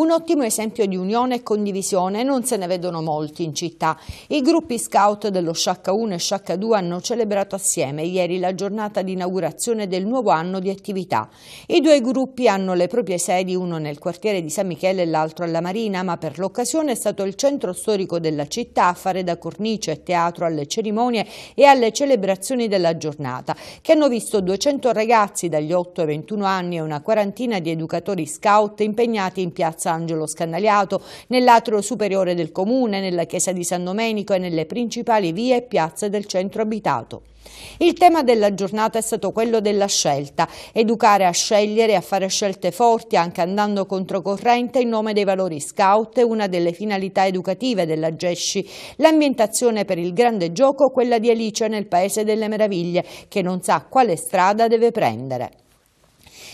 Un ottimo esempio di unione e condivisione non se ne vedono molti in città. I gruppi scout dello Sciacca 1 e Sciacca 2 hanno celebrato assieme ieri la giornata di inaugurazione del nuovo anno di attività. I due gruppi hanno le proprie sedi, uno nel quartiere di San Michele e l'altro alla Marina, ma per l'occasione è stato il centro storico della città a fare da cornice e teatro alle cerimonie e alle celebrazioni della giornata, che hanno visto 200 ragazzi dagli 8 ai 21 anni e una quarantina di educatori scout impegnati in piazza Angelo Scannagliato, nell'atrio superiore del comune, nella chiesa di San Domenico e nelle principali vie e piazze del centro abitato. Il tema della giornata è stato quello della scelta, educare a scegliere e a fare scelte forti anche andando controcorrente in nome dei valori scout è una delle finalità educative della GESCI, l'ambientazione per il grande gioco quella di Alice nel Paese delle Meraviglie che non sa quale strada deve prendere.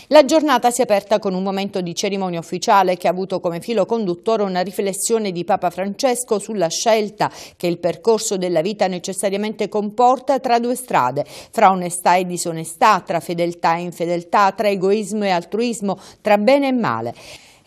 La giornata si è aperta con un momento di cerimonia ufficiale che ha avuto come filo conduttore una riflessione di Papa Francesco sulla scelta che il percorso della vita necessariamente comporta tra due strade, fra onestà e disonestà, tra fedeltà e infedeltà, tra egoismo e altruismo, tra bene e male.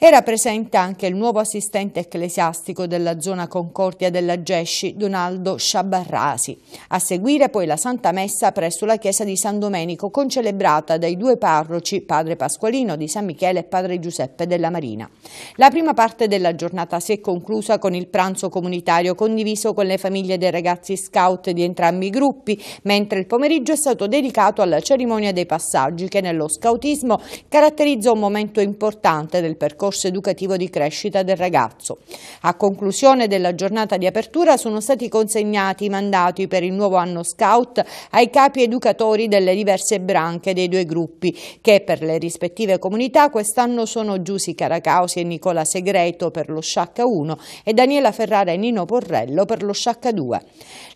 Era presente anche il nuovo assistente ecclesiastico della zona Concordia della Gesci, Donaldo Sciabarrasi. A seguire poi la Santa Messa presso la chiesa di San Domenico, concelebrata dai due parroci, padre Pasqualino di San Michele e padre Giuseppe della Marina. La prima parte della giornata si è conclusa con il pranzo comunitario condiviso con le famiglie dei ragazzi scout di entrambi i gruppi, mentre il pomeriggio è stato dedicato alla cerimonia dei passaggi che nello scoutismo caratterizza un momento importante del percorso percorso educativo di crescita del ragazzo. A conclusione della giornata di apertura sono stati consegnati i mandati per il nuovo anno scout ai capi educatori delle diverse branche dei due gruppi che per le rispettive comunità quest'anno sono Giusi Caracausi e Nicola Segreto per lo Sciacca 1 e Daniela Ferrara e Nino Porrello per lo Sciacca 2.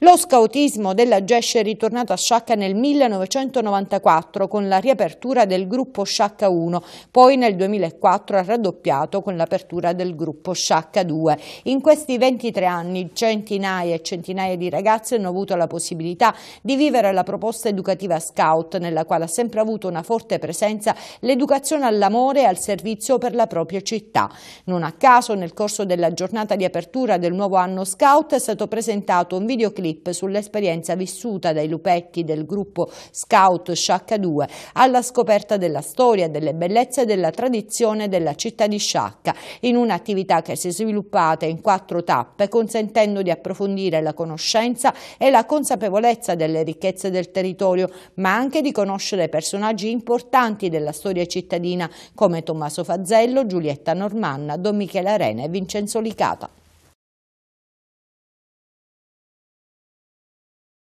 Lo scautismo della Gesce è ritornato a Sciacca nel 1994 con la riapertura del gruppo Sciacca 1, poi nel 2004 ha raddoppiato raddoppiato con l'apertura del gruppo Sciacca 2. In questi 23 anni centinaia e centinaia di ragazzi hanno avuto la possibilità di vivere la proposta educativa Scout, nella quale ha sempre avuto una forte presenza l'educazione all'amore e al servizio per la propria città. Non a caso, nel corso della giornata di apertura del nuovo anno Scout è stato presentato un videoclip sull'esperienza vissuta dai lupetti del gruppo Scout Sciacca 2 alla scoperta della storia, delle bellezze e della tradizione della cittadina di sciacca in un'attività che si è sviluppata in quattro tappe consentendo di approfondire la conoscenza e la consapevolezza delle ricchezze del territorio ma anche di conoscere personaggi importanti della storia cittadina come Tommaso Fazzello, Giulietta Normanna, Don Michele Arena e Vincenzo Licata.